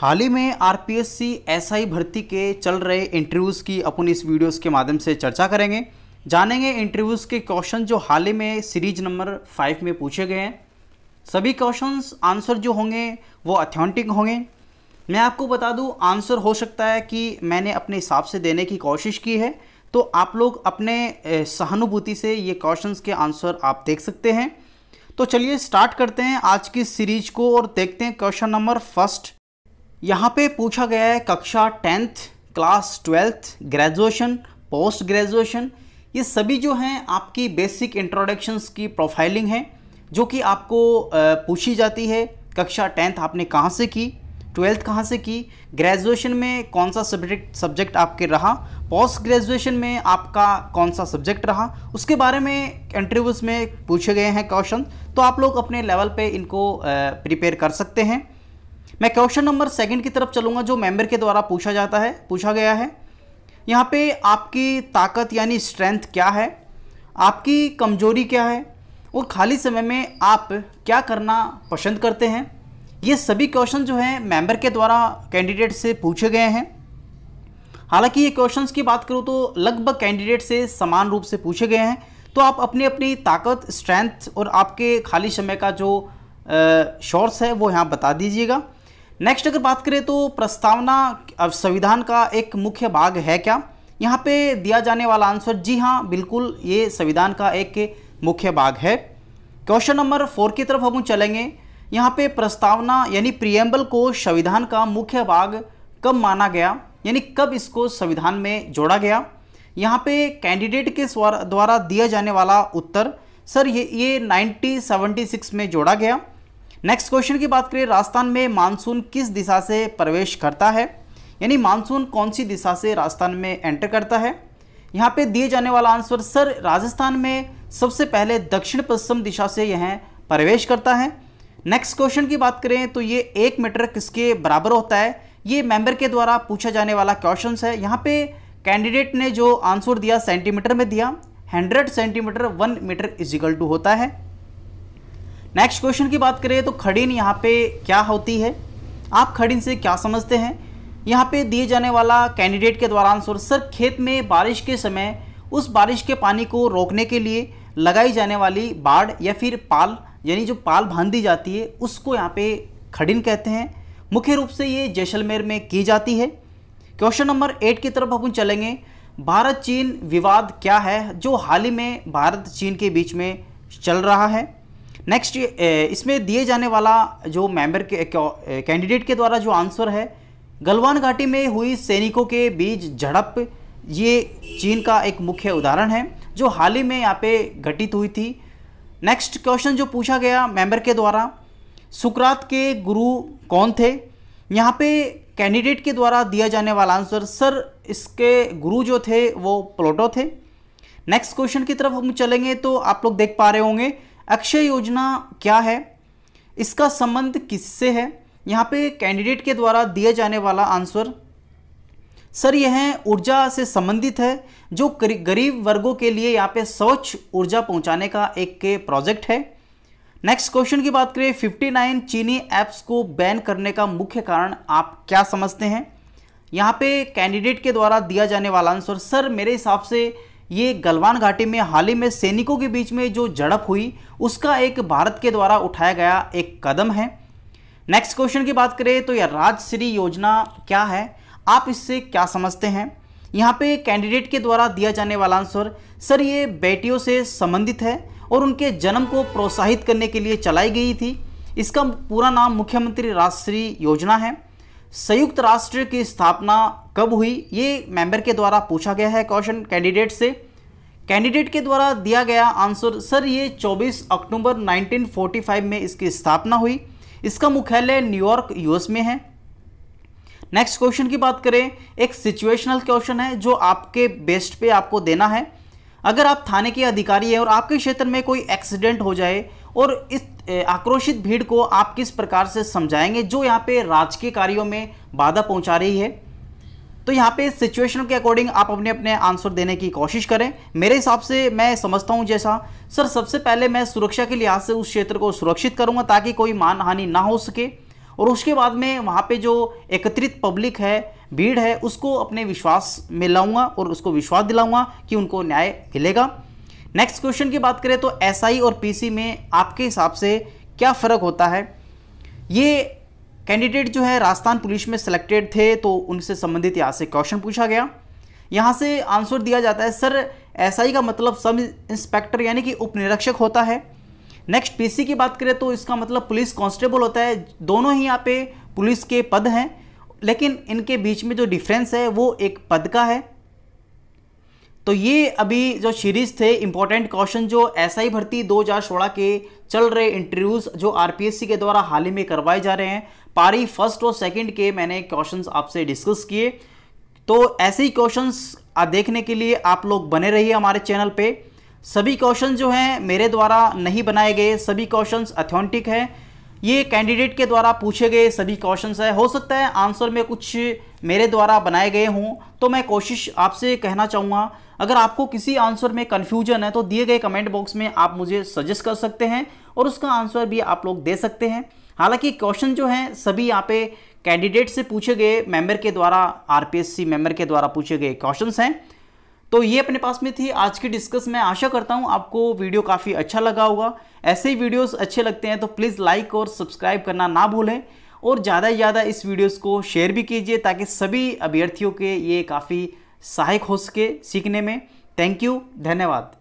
हाल ही में are SI भर्ती के चल रहे इंटरव्यूज़ की अपन इस वीडियोस के माध्यम से चर्चा करेंगे जानेंगे इंटरव्यूज़ के क्वेश्चन जो हाल ही में सीरीज नंबर फाइव में पूछे गए हैं सभी क्वेश्चंस आंसर जो होंगे वो अथेंटिक होंगे मैं आपको बता दूं आंसर हो सकता है कि मैंने अपने हिसाब से देने की कोशिश की है तो आप लोग अपने सहानुभूति से ये क्वेश्चन के आंसर आप देख सकते हैं तो चलिए स्टार्ट करते हैं आज की सीरीज को और देखते हैं क्वेश्चन नंबर फर्स्ट यहाँ पे पूछा गया है कक्षा tenth class twelfth graduation post graduation ये सभी जो हैं आपकी बेसिक इंट्रोडक्शंस की प्रोफाइलिंग है जो कि आपको पूछी जाती है कक्षा टेंथ आपने कहाँ से की ट्वेल्थ कहाँ से की ग्रेजुएशन में कौन सा सब्जेक्ट सब्जेक्ट आपके रहा पोस्ट ग्रेजुएशन में आपका कौन सा सब्जेक्ट रहा उसके बारे में इंटरव्यूज़ में पूछे गए हैं क्वेश्चन तो आप लोग अपने लेवल पे इनको प्रिपेयर कर सकते हैं मैं क्वेश्चन नंबर सेकंड की तरफ चलूँगा जो मेंबर के द्वारा पूछा जाता है पूछा गया है यहाँ पे आपकी ताकत यानी स्ट्रेंथ क्या है आपकी कमजोरी क्या है और खाली समय में आप क्या करना पसंद करते हैं ये सभी क्वेश्चन जो हैं मेंबर के द्वारा कैंडिडेट से पूछे गए हैं हालांकि ये क्वेश्चंस की बात करूँ तो लगभग कैंडिडेट से समान रूप से पूछे गए हैं तो आप अपनी अपनी ताकत स्ट्रेंथ और आपके खाली समय का जो शॉर्ट्स है वो यहाँ बता दीजिएगा नेक्स्ट अगर बात करें तो प्रस्तावना संविधान का एक मुख्य भाग है क्या यहाँ पे दिया जाने वाला आंसर जी हाँ बिल्कुल ये संविधान का एक मुख्य भाग है क्वेश्चन नंबर फोर की तरफ हम चलेंगे यहाँ पे प्रस्तावना यानी प्रियम्बल को संविधान का मुख्य भाग कब माना गया यानी कब इसको संविधान में जोड़ा गया यहाँ पे कैंडिडेट के द्वारा दिया जाने वाला उत्तर सर ये ये 1976 में जोड़ा गया नेक्स्ट क्वेश्चन की बात करें राजस्थान में मानसून किस दिशा से प्रवेश करता है यानी मानसून कौन सी दिशा से राजस्थान में एंटर करता है यहाँ पे दिए जाने वाला आंसर सर राजस्थान में सबसे पहले दक्षिण पश्चिम दिशा से यह प्रवेश करता है नेक्स्ट क्वेश्चन की बात करें तो ये एक मीटर किसके बराबर होता है ये मेंबर के द्वारा पूछा जाने वाला क्वेश्चन है यहाँ पे कैंडिडेट ने जो आंसर दिया सेंटीमीटर में दिया hundred centimetre one metre equal to होता है नेक्स्ट क्वेश्चन की बात करें तो खड़ीन यहाँ पे क्या होती है आप खड़ीन से क्या समझते हैं यहाँ पे दिए जाने वाला कैंडिडेट के दौरान सर सर खेत में बारिश के समय उस बारिश के पानी को रोकने के लिए लगाई जाने वाली बाढ़ या फिर पाल यानी जो पाल बांधी जाती है उसको यहाँ पे खड़िन कहते हैं मुख्य रूप से ये जैसलमेर में की जाती है क्वेश्चन नंबर एट की तरफ अपन चलेंगे भारत चीन विवाद क्या है जो हाल ही में भारत चीन के बीच में चल रहा है नेक्स्ट इसमें दिए जाने वाला जो मेंबर के कैंडिडेट के द्वारा जो आंसर है गलवान घाटी में हुई सैनिकों के बीच झड़प ये चीन का एक मुख्य उदाहरण है जो हाल ही में यहाँ पे घटित हुई थी नेक्स्ट क्वेश्चन जो पूछा गया मेंबर के द्वारा सुकरात के गुरु कौन थे यहाँ पे कैंडिडेट के द्वारा दिया जाने वाला आंसर सर इसके गुरु जो थे वो प्लोटो थे नेक्स्ट क्वेश्चन की तरफ हम चलेंगे तो आप लोग देख पा रहे होंगे अक्षय योजना क्या है इसका संबंध किससे है यहाँ पे कैंडिडेट के द्वारा दिया जाने वाला आंसर सर यह ऊर्जा से संबंधित है जो गरीब वर्गों के लिए यहाँ पे स्वच्छ ऊर्जा पहुँचाने का एक के प्रोजेक्ट है नेक्स्ट क्वेश्चन की बात करें 59 चीनी ऐप्स को बैन करने का मुख्य कारण आप क्या समझते हैं यहाँ पे कैंडिडेट के द्वारा दिया जाने वाला आंसर सर मेरे हिसाब से ये गलवान घाटी में हाल ही में सैनिकों के बीच में जो झड़प हुई उसका एक भारत के द्वारा उठाया गया एक कदम है नेक्स्ट क्वेश्चन की बात करें तो यह राजश्री योजना क्या है आप इससे क्या समझते हैं यहाँ पे कैंडिडेट के द्वारा दिया जाने वाला आंसर सर ये बेटियों से संबंधित है और उनके जन्म को प्रोत्साहित करने के लिए चलाई गई थी इसका पूरा नाम मुख्यमंत्री राजश्री योजना है संयुक्त राष्ट्र की स्थापना कब हुई ये मेंबर के द्वारा पूछा गया है क्वेश्चन कैंडिडेट से कैंडिडेट के द्वारा दिया गया आंसर सर ये 24 अक्टूबर 1945 में इसकी स्थापना हुई इसका मुख्यालय न्यूयॉर्क यूएस में है नेक्स्ट क्वेश्चन की बात करें एक सिचुएशनल क्वेश्चन है जो आपके बेस्ट पे आपको देना है अगर आप थाने के अधिकारी हैं और आपके क्षेत्र में कोई एक्सीडेंट हो जाए और इस आक्रोशित भीड़ को आप किस प्रकार से समझाएंगे जो यहाँ पे राजकीय कार्यों में बाधा पहुँचा रही है तो यहाँ पे सिचुएशन के अकॉर्डिंग आप अपने अपने आंसर देने की कोशिश करें मेरे हिसाब से मैं समझता हूँ जैसा सर सबसे पहले मैं सुरक्षा के लिहाज से उस क्षेत्र को सुरक्षित करूँगा ताकि कोई मान हानि ना हो सके और उसके बाद में वहाँ पे जो एकत्रित पब्लिक है भीड़ है उसको अपने विश्वास में लाऊँगा और उसको विश्वास दिलाऊंगा कि उनको न्याय मिलेगा नेक्स्ट क्वेश्चन की बात करें तो एसआई और पीसी में आपके हिसाब से क्या फ़र्क होता है ये कैंडिडेट जो है राजस्थान पुलिस में सेलेक्टेड थे तो उनसे संबंधित यहाँ से क्वेश्चन पूछा गया यहाँ से आंसर दिया जाता है सर एसआई का मतलब सब इंस्पेक्टर यानी कि उप निरीक्षक होता है नेक्स्ट पीसी की बात करें तो इसका मतलब पुलिस कांस्टेबल होता है दोनों ही यहाँ पे पुलिस के पद हैं लेकिन इनके बीच में जो डिफरेंस है वो एक पद का है तो ये अभी जो सीरीज थे इंपॉर्टेंट क्वेश्चन जो ऐसा ही भर्ती 2016 के चल रहे इंटरव्यूज जो आरपीएससी के द्वारा हाल ही में करवाए जा रहे हैं पारी फर्स्ट और सेकंड के मैंने क्वेश्चंस आपसे डिस्कस किए तो ऐसे ही क्वेश्चंस देखने के लिए आप लोग बने रहिए हमारे चैनल पे सभी क्वेश्चन जो हैं मेरे द्वारा नहीं बनाए गए सभी क्वेश्चन अथेंटिक हैं ये कैंडिडेट के द्वारा पूछे गए सभी क्वेश्चन है हो सकता है आंसर में कुछ मेरे द्वारा बनाए गए हों तो मैं कोशिश आपसे कहना चाहूँगा अगर आपको किसी आंसर में कन्फ्यूजन है तो दिए गए कमेंट बॉक्स में आप मुझे सजेस्ट कर सकते हैं और उसका आंसर भी आप लोग दे सकते हैं हालांकि क्वेश्चन जो हैं सभी यहाँ पे कैंडिडेट से पूछे गए मेंबर के द्वारा आरपीएससी मेंबर के द्वारा पूछे गए क्वेश्चंस हैं तो ये अपने पास में थी आज की डिस्कस मैं आशा करता हूँ आपको वीडियो काफ़ी अच्छा लगा होगा ऐसे ही वीडियोस अच्छे लगते हैं तो प्लीज़ लाइक और सब्सक्राइब करना ना भूलें और ज़्यादा से ज़्यादा इस वीडियोज़ को शेयर भी कीजिए ताकि सभी अभ्यर्थियों के ये काफ़ी सहायक हो सके सीखने में थैंक यू धन्यवाद